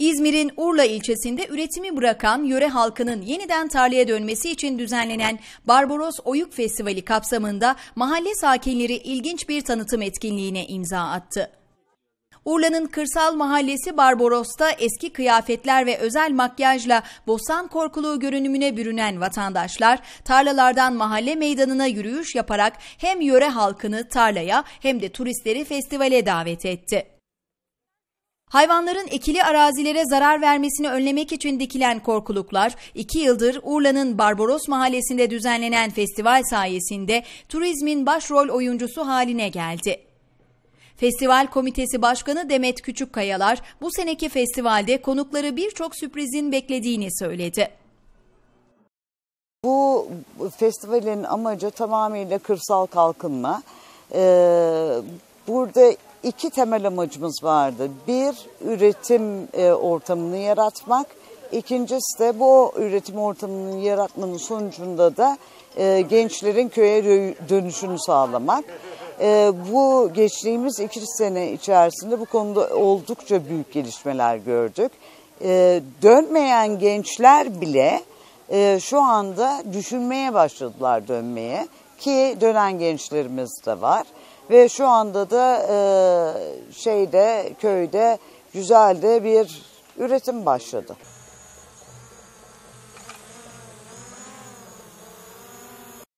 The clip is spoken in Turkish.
İzmir'in Urla ilçesinde üretimi bırakan yöre halkının yeniden tarlaya dönmesi için düzenlenen Barbaros Oyuk Festivali kapsamında mahalle sakinleri ilginç bir tanıtım etkinliğine imza attı. Urla'nın kırsal mahallesi Barbaros'ta eski kıyafetler ve özel makyajla bostan korkuluğu görünümüne bürünen vatandaşlar tarlalardan mahalle meydanına yürüyüş yaparak hem yöre halkını tarlaya hem de turistleri festivale davet etti. Hayvanların ekili arazilere zarar vermesini önlemek için dikilen korkuluklar, iki yıldır Urla'nın Barbaros mahallesinde düzenlenen festival sayesinde turizmin başrol oyuncusu haline geldi. Festival Komitesi Başkanı Demet Küçükkayalar bu seneki festivalde konukları birçok sürprizin beklediğini söyledi. Bu festivalin amacı tamamıyla kırsal kalkınma. Ee, burada iki temel amacımız vardı. Bir, üretim e, ortamını yaratmak. İkincisi de bu üretim ortamını yaratmanın sonucunda da e, gençlerin köye dönüşünü sağlamak. E, bu geçtiğimiz iki sene içerisinde bu konuda oldukça büyük gelişmeler gördük. dönmeyen gençler bile şu anda düşünmeye başladılar dönmeye ki dönen gençlerimiz de var. Ve şu anda da e, şeyde köyde güzel de bir üretim başladı.